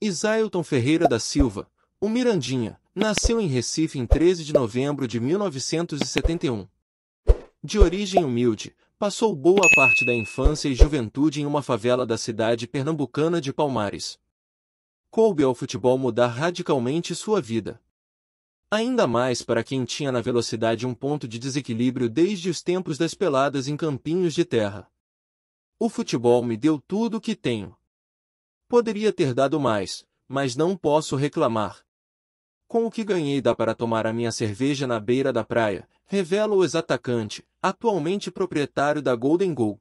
Isailton Ferreira da Silva, o Mirandinha, nasceu em Recife em 13 de novembro de 1971. De origem humilde, passou boa parte da infância e juventude em uma favela da cidade pernambucana de Palmares. Coube ao futebol mudar radicalmente sua vida. Ainda mais para quem tinha na velocidade um ponto de desequilíbrio desde os tempos das peladas em campinhos de terra. O futebol me deu tudo o que tenho, Poderia ter dado mais, mas não posso reclamar. Com o que ganhei dá para tomar a minha cerveja na beira da praia, revela o ex-atacante, atualmente proprietário da Golden Goal.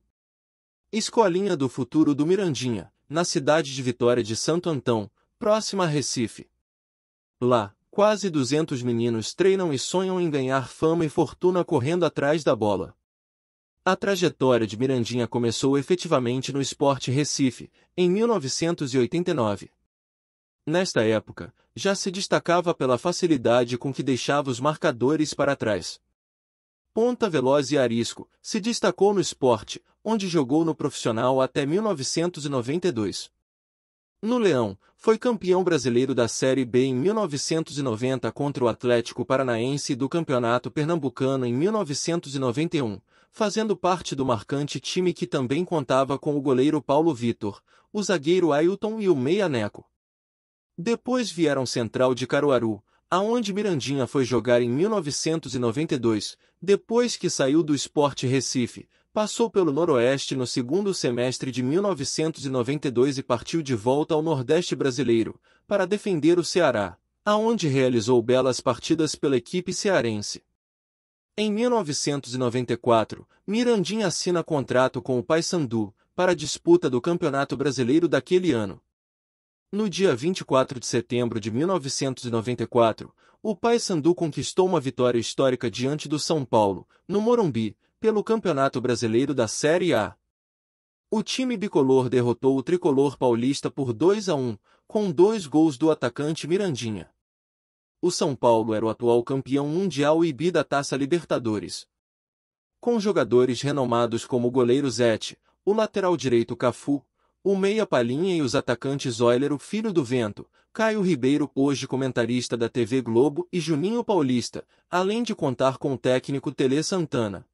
Escolinha do Futuro do Mirandinha, na cidade de Vitória de Santo Antão, próxima a Recife. Lá, quase 200 meninos treinam e sonham em ganhar fama e fortuna correndo atrás da bola. A trajetória de Mirandinha começou efetivamente no Esporte Recife, em 1989. Nesta época, já se destacava pela facilidade com que deixava os marcadores para trás. Ponta veloz e arisco, se destacou no esporte, onde jogou no profissional até 1992. No Leão, foi campeão brasileiro da Série B em 1990 contra o Atlético Paranaense do Campeonato Pernambucano em 1991 fazendo parte do marcante time que também contava com o goleiro Paulo Vitor, o zagueiro Ailton e o meia Neco. Depois vieram Central de Caruaru, aonde Mirandinha foi jogar em 1992, depois que saiu do Esporte Recife, passou pelo Noroeste no segundo semestre de 1992 e partiu de volta ao Nordeste brasileiro, para defender o Ceará, aonde realizou belas partidas pela equipe cearense. Em 1994, Mirandinha assina contrato com o Paysandu para a disputa do Campeonato Brasileiro daquele ano. No dia 24 de setembro de 1994, o Paysandu conquistou uma vitória histórica diante do São Paulo, no Morumbi, pelo Campeonato Brasileiro da Série A. O time bicolor derrotou o tricolor paulista por 2 a 1, com dois gols do atacante Mirandinha o São Paulo era o atual campeão mundial e bi da Taça Libertadores. Com jogadores renomados como o goleiro Zete, o lateral direito Cafu, o meia Palinha e os atacantes Euler o Filho do Vento, Caio Ribeiro hoje comentarista da TV Globo e Juninho Paulista, além de contar com o técnico Tele Santana.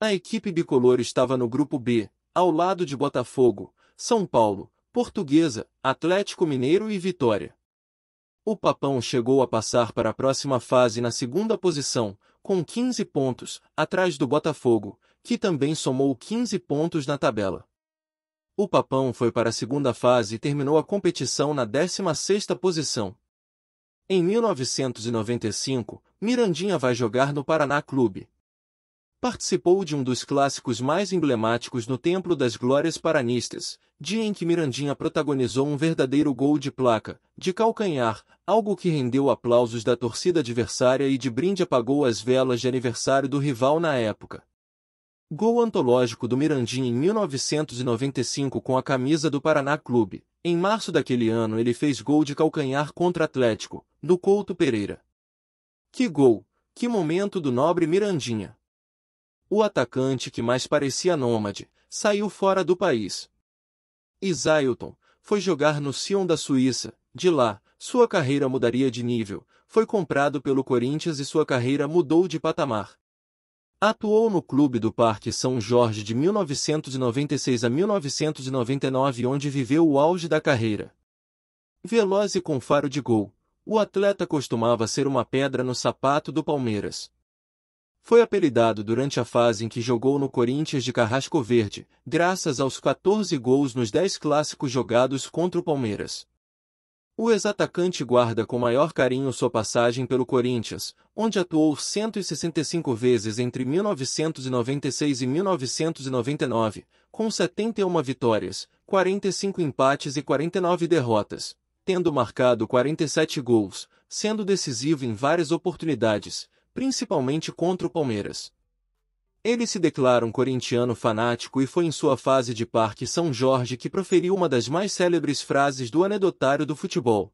A equipe bicolor estava no grupo B, ao lado de Botafogo, São Paulo, Portuguesa, Atlético Mineiro e Vitória. O Papão chegou a passar para a próxima fase na segunda posição, com 15 pontos, atrás do Botafogo, que também somou 15 pontos na tabela. O Papão foi para a segunda fase e terminou a competição na 16ª posição. Em 1995, Mirandinha vai jogar no Paraná Clube, participou de um dos clássicos mais emblemáticos no Templo das Glórias Paranistas, dia em que Mirandinha protagonizou um verdadeiro gol de placa, de calcanhar, algo que rendeu aplausos da torcida adversária e de brinde apagou as velas de aniversário do rival na época. Gol antológico do Mirandinha em 1995 com a camisa do Paraná Clube. Em março daquele ano ele fez gol de calcanhar contra Atlético, do Couto Pereira. Que gol! Que momento do nobre Mirandinha! o atacante que mais parecia nômade, saiu fora do país. Isailton foi jogar no Sion da Suíça, de lá, sua carreira mudaria de nível, foi comprado pelo Corinthians e sua carreira mudou de patamar. Atuou no clube do Parque São Jorge de 1996 a 1999, onde viveu o auge da carreira. Veloz e com faro de gol, o atleta costumava ser uma pedra no sapato do Palmeiras. Foi apelidado durante a fase em que jogou no Corinthians de Carrasco Verde, graças aos 14 gols nos 10 clássicos jogados contra o Palmeiras. O ex-atacante guarda com maior carinho sua passagem pelo Corinthians, onde atuou 165 vezes entre 1996 e 1999, com 71 vitórias, 45 empates e 49 derrotas, tendo marcado 47 gols, sendo decisivo em várias oportunidades, principalmente contra o Palmeiras. Ele se declara um corintiano fanático e foi em sua fase de Parque São Jorge que proferiu uma das mais célebres frases do anedotário do futebol.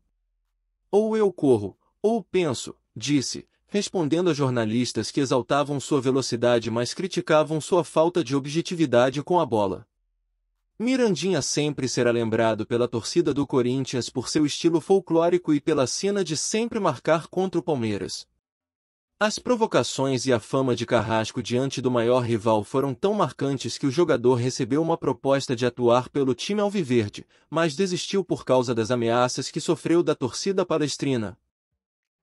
Ou eu corro, ou penso, disse, respondendo a jornalistas que exaltavam sua velocidade mas criticavam sua falta de objetividade com a bola. Mirandinha sempre será lembrado pela torcida do Corinthians por seu estilo folclórico e pela cena de sempre marcar contra o Palmeiras. As provocações e a fama de Carrasco diante do maior rival foram tão marcantes que o jogador recebeu uma proposta de atuar pelo time alviverde, mas desistiu por causa das ameaças que sofreu da torcida palestrina.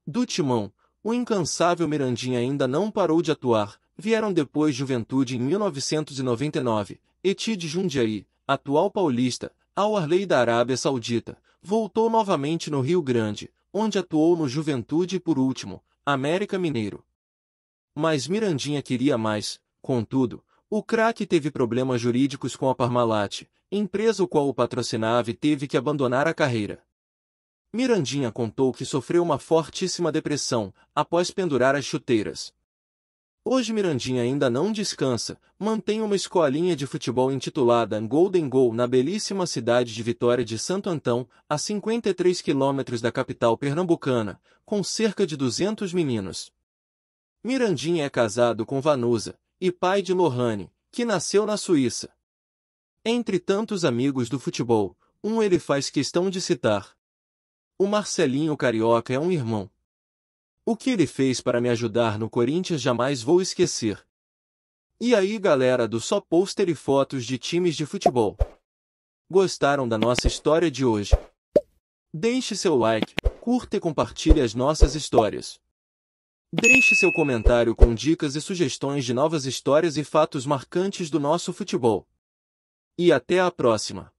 Do timão, o incansável Mirandinha ainda não parou de atuar, vieram depois Juventude em 1999, Etid Jundiaí, atual paulista, ao Arley da Arábia Saudita, voltou novamente no Rio Grande, onde atuou no Juventude e por último, América Mineiro. Mas Mirandinha queria mais, contudo, o craque teve problemas jurídicos com a Parmalat, empresa o qual o patrocinava e teve que abandonar a carreira. Mirandinha contou que sofreu uma fortíssima depressão após pendurar as chuteiras, Hoje Mirandinha ainda não descansa, mantém uma escolinha de futebol intitulada Golden Goal na belíssima cidade de Vitória de Santo Antão, a 53 quilômetros da capital pernambucana, com cerca de 200 meninos. Mirandinha é casado com Vanusa, e pai de Lohane, que nasceu na Suíça. Entre tantos amigos do futebol, um ele faz questão de citar. O Marcelinho Carioca é um irmão, o que ele fez para me ajudar no Corinthians jamais vou esquecer. E aí galera do Só Pôster e Fotos de Times de Futebol. Gostaram da nossa história de hoje? Deixe seu like, curta e compartilhe as nossas histórias. Deixe seu comentário com dicas e sugestões de novas histórias e fatos marcantes do nosso futebol. E até a próxima!